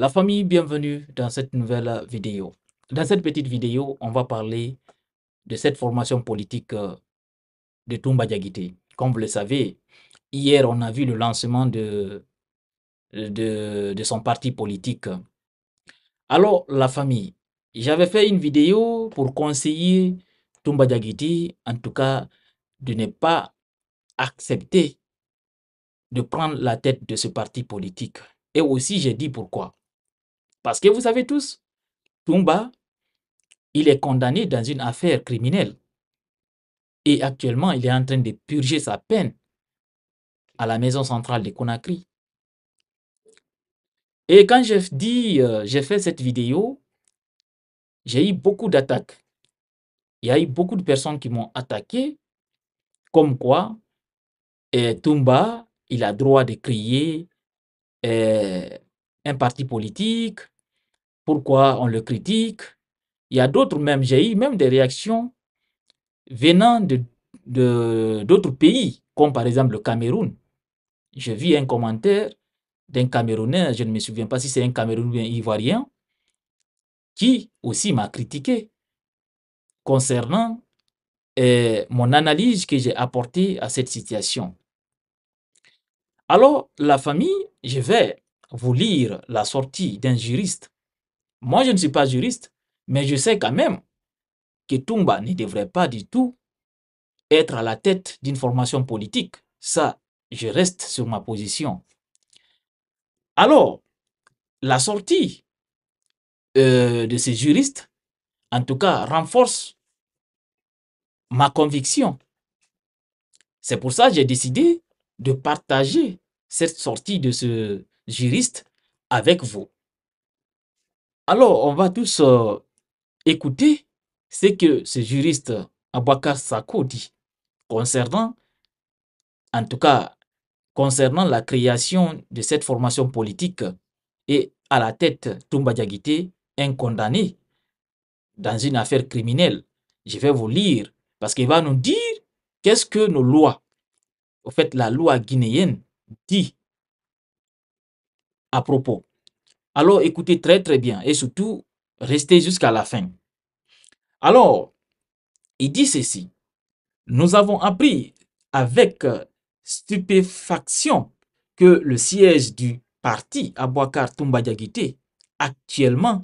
La famille, bienvenue dans cette nouvelle vidéo. Dans cette petite vidéo, on va parler de cette formation politique euh, de Toumba Diagité. Comme vous le savez, hier, on a vu le lancement de, de, son parti politique. Alors, la famille, j'avais fait une vidéo pour conseiller Toumba Diagité, en tout cas, de ne pas accepter de prendre la tête de ce parti politique. Et aussi, j'ai dit pourquoi. Parce que vous savez tous, Tumba, il est condamné dans une affaire criminelle. Et actuellement, il est en train de purger sa peine à la maison centrale de Conakry. Et quand j'ai dit, euh, j'ai fait cette vidéo, j'ai eu beaucoup d'attaques. Il y a eu beaucoup de personnes qui m'ont attaqué, comme quoi, eh, Tumba, il a droit de crier eh, un parti politique, pourquoi on le critique. Il y a d'autres même, j'ai eu même des réactions venant d'autres de, d'autres pays, comme par exemple le Cameroun. J'ai vu un commentaire d'un Camerounais, je ne me souviens pas si c'est un Camerounais ou un ivoirien, qui aussi m'a critiqué concernant euh, mon analyse que j'ai apportée à cette situation. Alors, la famille, je vais vous lire la sortie d'un juriste moi, je ne suis pas juriste, mais je sais quand même que Toumba ne devrait pas du tout être à la tête d'une formation politique. Ça, je reste sur ma position. Alors, la sortie euh, de ces juristes, en tout cas, renforce ma conviction. C'est pour ça que j'ai décidé de partager cette sortie de ce juriste avec vous. Alors, on va tous euh, écouter ce que ce juriste Abouakar Sako dit concernant, en tout cas, concernant la création de cette formation politique et à la tête Toumba un condamné dans une affaire criminelle. Je vais vous lire parce qu'il va nous dire qu'est-ce que nos lois, au fait, la loi guinéenne dit à propos alors écoutez très très bien et surtout restez jusqu'à la fin. Alors, il dit ceci. Nous avons appris avec stupéfaction que le siège du parti Abouakar Diaguité, actuellement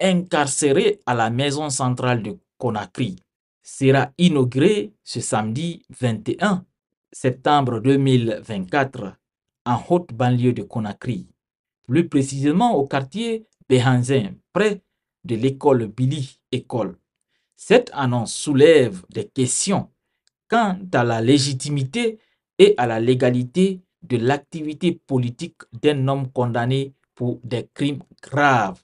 incarcéré à la maison centrale de Conakry, sera inauguré ce samedi 21 septembre 2024 en haute banlieue de Conakry plus précisément au quartier Behanzin, près de l'école Billy École. Cette annonce soulève des questions quant à la légitimité et à la légalité de l'activité politique d'un homme condamné pour des crimes graves,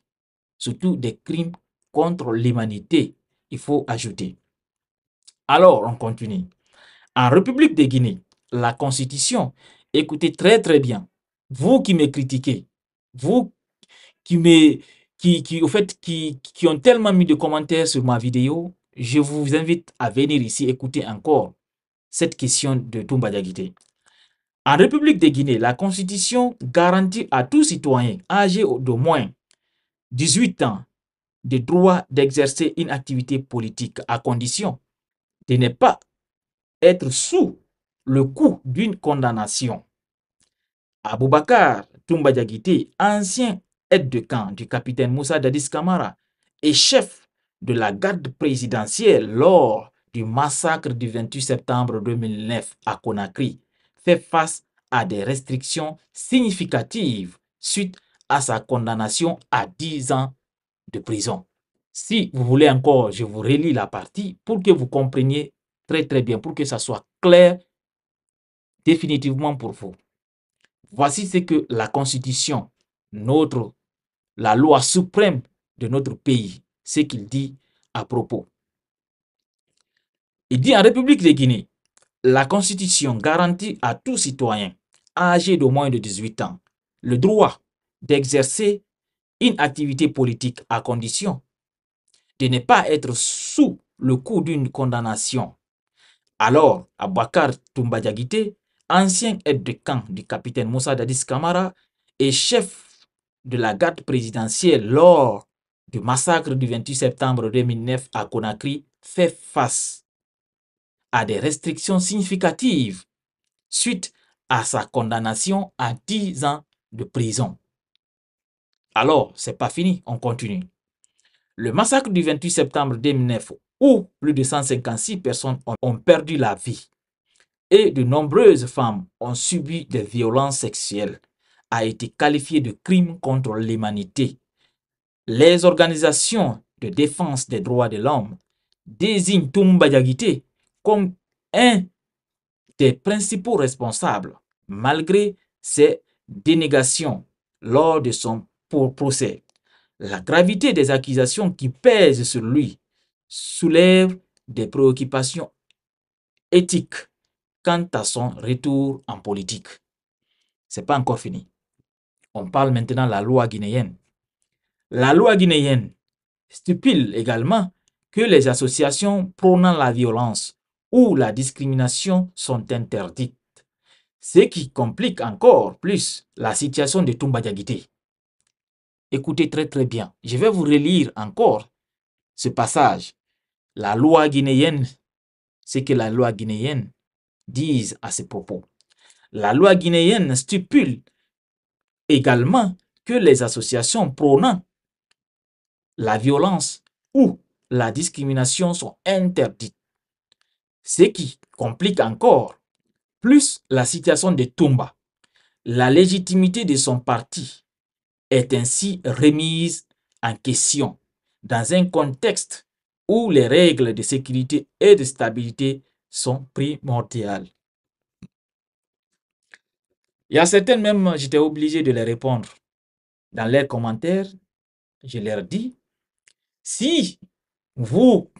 surtout des crimes contre l'humanité, il faut ajouter. Alors, on continue. En République de Guinée, la Constitution, écoutez très très bien, vous qui me critiquez, vous qui me, qui, qui, au fait, qui, ont tellement mis de commentaires sur ma vidéo, je vous invite à venir ici écouter encore cette question de Toumba En République de Guinée, la Constitution garantit à tout citoyen âgé d'au moins 18 ans le droit d'exercer une activité politique à condition de ne pas être sous le coup d'une condamnation. Aboubacar Toumba ancien aide de camp du capitaine Moussa Dadis Kamara et chef de la garde présidentielle lors du massacre du 28 septembre 2009 à Conakry, fait face à des restrictions significatives suite à sa condamnation à 10 ans de prison. Si vous voulez encore, je vous relis la partie pour que vous compreniez très très bien, pour que ça soit clair définitivement pour vous. Voici ce que la Constitution, notre, la loi suprême de notre pays, ce qu'il dit à propos. Il dit en République de Guinée, la Constitution garantit à tout citoyen âgé de moins de 18 ans le droit d'exercer une activité politique à condition de ne pas être sous le coup d'une condamnation. Alors, Abouakar Toumbadjagité ancien aide de camp du capitaine Moussa Dadis Kamara et chef de la garde présidentielle lors du massacre du 28 septembre 2009 à Conakry, fait face à des restrictions significatives suite à sa condamnation à 10 ans de prison. Alors, c'est pas fini, on continue. Le massacre du 28 septembre 2009, où plus de 156 personnes ont perdu la vie, et de nombreuses femmes ont subi des violences sexuelles, a été qualifié de crime contre l'humanité. Les organisations de défense des droits de l'homme désignent Toumba Diagité comme un des principaux responsables, malgré ses dénégations lors de son procès. La gravité des accusations qui pèsent sur lui soulève des préoccupations éthiques quant à son retour en politique. Ce n'est pas encore fini. On parle maintenant de la loi guinéenne. La loi guinéenne stipule également que les associations prônant la violence ou la discrimination sont interdites, ce qui complique encore plus la situation de Toumba Diagité. Écoutez très très bien, je vais vous relire encore ce passage. La loi guinéenne, c'est que la loi guinéenne disent à ce propos. La loi guinéenne stipule également que les associations prônant la violence ou la discrimination sont interdites, ce qui complique encore plus la situation de Tomba. La légitimité de son parti est ainsi remise en question dans un contexte où les règles de sécurité et de stabilité sont primordiales. Il y a certaines même, j'étais obligé de les répondre. Dans leurs commentaires, je leur dis, si vous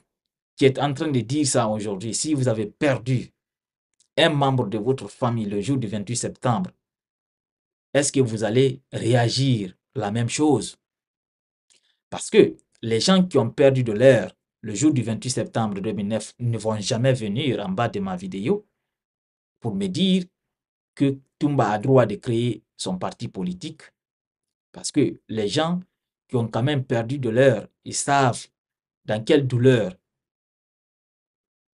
qui êtes en train de dire ça aujourd'hui, si vous avez perdu un membre de votre famille le jour du 28 septembre, est-ce que vous allez réagir la même chose Parce que les gens qui ont perdu de l'air le jour du 28 septembre 2009 ne vont jamais venir en bas de ma vidéo pour me dire que Toumba a droit de créer son parti politique. Parce que les gens qui ont quand même perdu de l'heure, ils savent dans quelle douleur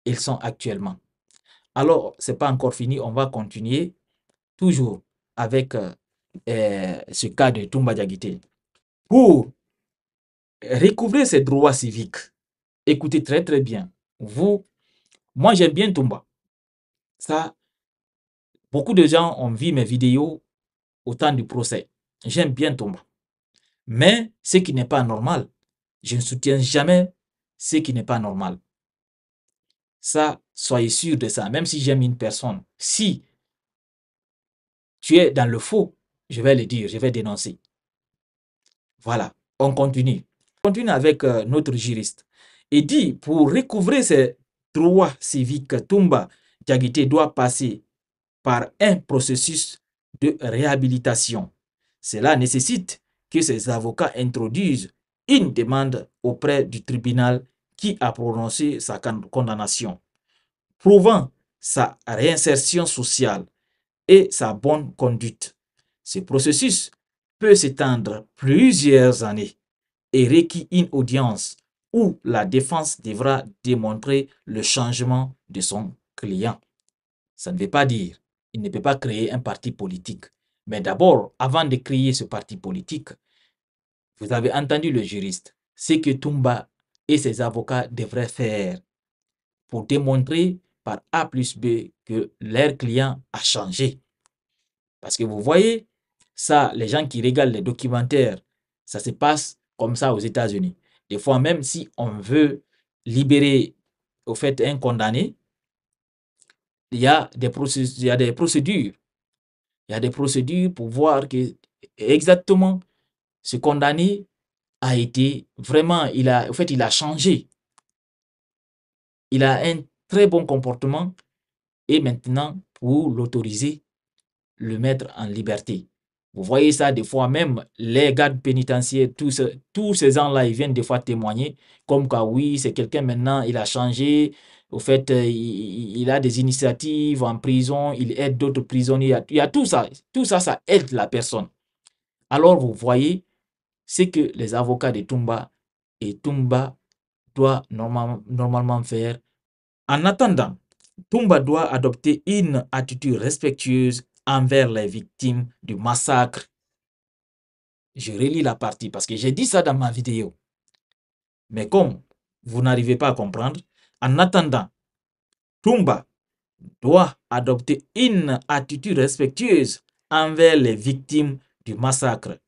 ils sont actuellement. Alors, ce n'est pas encore fini, on va continuer toujours avec euh, euh, ce cas de Toumba Diagité. Pour recouvrer ses droits civiques, écoutez très très bien. Vous, moi j'aime bien Tumba. Ça, beaucoup de gens ont vu mes vidéos au temps du procès. J'aime bien Tumba. Mais ce qui n'est pas normal, je ne soutiens jamais ce qui n'est pas normal. Ça, soyez sûr de ça. Même si j'aime une personne, si tu es dans le faux, je vais le dire, je vais dénoncer. Voilà, on continue. On continue avec euh, notre juriste et dit pour recouvrer ses droits civiques, Tumba Diagite doit passer par un processus de réhabilitation. Cela nécessite que ses avocats introduisent une demande auprès du tribunal qui a prononcé sa condamnation, prouvant sa réinsertion sociale et sa bonne conduite. Ce processus peut s'étendre plusieurs années et requiert une audience où la défense devra démontrer le changement de son client. Ça ne veut pas dire il ne peut pas créer un parti politique. Mais d'abord, avant de créer ce parti politique, vous avez entendu le juriste, ce que Tumba et ses avocats devraient faire pour démontrer par A plus B que leur client a changé. Parce que vous voyez, ça, les gens qui régalent les documentaires, ça se passe comme ça aux États-Unis. Des fois, même si on veut libérer au fait un condamné, il y a des, procédures, il y a des procédures. Il y a des procédures pour voir que exactement ce condamné a été vraiment, il a, au fait, il a changé. Il a un très bon comportement et maintenant, pour l'autoriser, le mettre en liberté. Vous voyez ça des fois même, les gardes pénitentiaires, tous, tous ces gens-là, ils viennent des fois témoigner, comme quoi oui, c'est quelqu'un maintenant, il a changé, au fait, euh, il, a des initiatives en prison, il aide d'autres prisonniers, il y a tout ça, tout ça, ça aide la personne. Alors vous voyez, c'est que les avocats de Tumba et Tumba doivent normalement, normalement faire. En attendant, Tumba doit adopter une attitude respectueuse envers les victimes du massacre. Je relis la partie parce que j'ai dit ça dans ma vidéo. Mais comme vous n'arrivez pas à comprendre, en attendant, Tumba doit adopter une attitude respectueuse envers les victimes du massacre,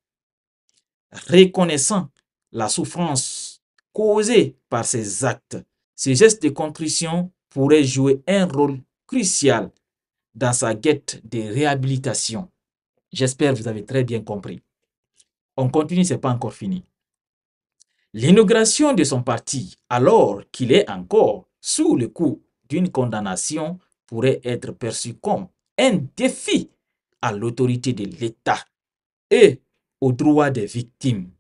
reconnaissant la souffrance causée par ces actes. Ces gestes de contrition pourraient jouer un rôle crucial dans sa guette de réhabilitation. J'espère que vous avez très bien compris. On continue, ce n'est pas encore fini. L'inauguration de son parti, alors qu'il est encore sous le coup d'une condamnation, pourrait être perçue comme un défi à l'autorité de l'État et aux droits des victimes,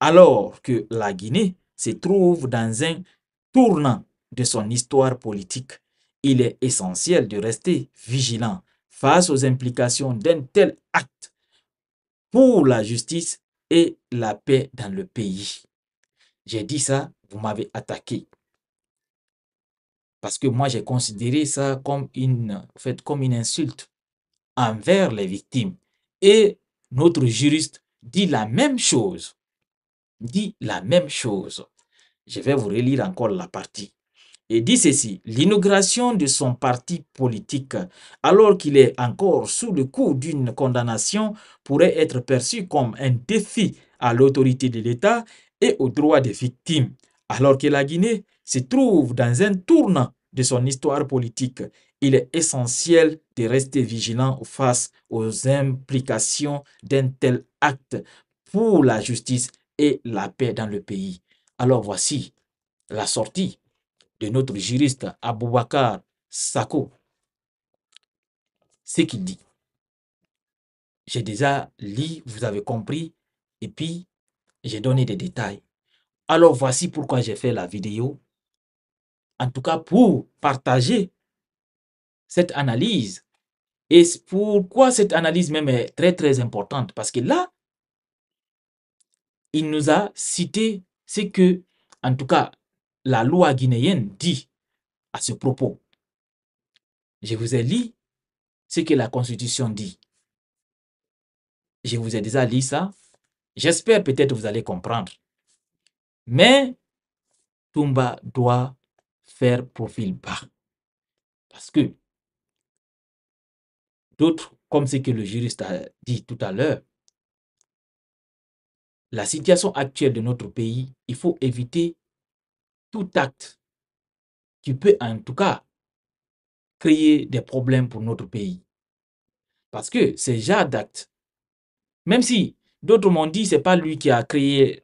alors que la Guinée se trouve dans un tournant de son histoire politique il est essentiel de rester vigilant face aux implications d'un tel acte pour la justice et la paix dans le pays. J'ai dit ça, vous m'avez attaqué. Parce que moi, j'ai considéré ça comme une, comme une insulte envers les victimes. Et notre juriste dit la même chose. Dit la même chose. Je vais vous relire encore la partie et dit ceci, l'inauguration de son parti politique, alors qu'il est encore sous le coup d'une condamnation, pourrait être perçue comme un défi à l'autorité de l'État et aux droits des victimes, alors que la Guinée se trouve dans un tournant de son histoire politique. Il est essentiel de rester vigilant face aux implications d'un tel acte pour la justice et la paix dans le pays. Alors voici la sortie de notre juriste Aboubakar Sako, ce qu'il dit. J'ai déjà lu, vous avez compris, et puis j'ai donné des détails. Alors voici pourquoi j'ai fait la vidéo. En tout cas, pour partager cette analyse. Et pourquoi cette analyse même est très, très importante. Parce que là, il nous a cité ce que, en tout cas, la loi guinéenne dit à ce propos. Je vous ai lu ce que la Constitution dit. Je vous ai déjà lu ça. J'espère peut-être vous allez comprendre. Mais Tumba doit faire profil bas. Parce que d'autres, comme ce que le juriste a dit tout à l'heure, la situation actuelle de notre pays, il faut éviter tout acte qui peut en tout cas créer des problèmes pour notre pays. Parce que c'est genre d'Acte, même si d'autres m'ont dit que ce n'est pas lui qui a créé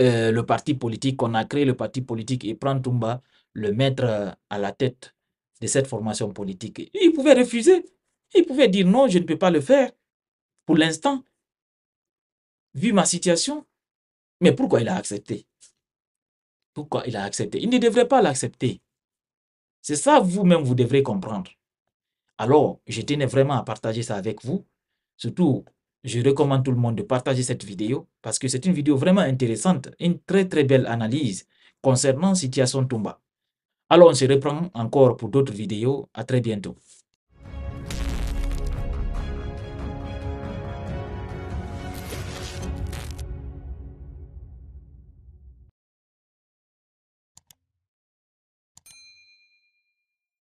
euh, le parti politique, qu'on a créé le parti politique et prendre Tumba le mettre euh, à la tête de cette formation politique. Il pouvait refuser. Il pouvait dire non, je ne peux pas le faire pour l'instant, vu ma situation. Mais pourquoi il a accepté pourquoi il a accepté Il ne devrait pas l'accepter. C'est ça, vous-même, vous devrez comprendre. Alors, je tenais vraiment à partager ça avec vous. Surtout, je recommande tout le monde de partager cette vidéo parce que c'est une vidéo vraiment intéressante, une très très belle analyse concernant situation Tomba. Alors, on se reprend encore pour d'autres vidéos. À très bientôt.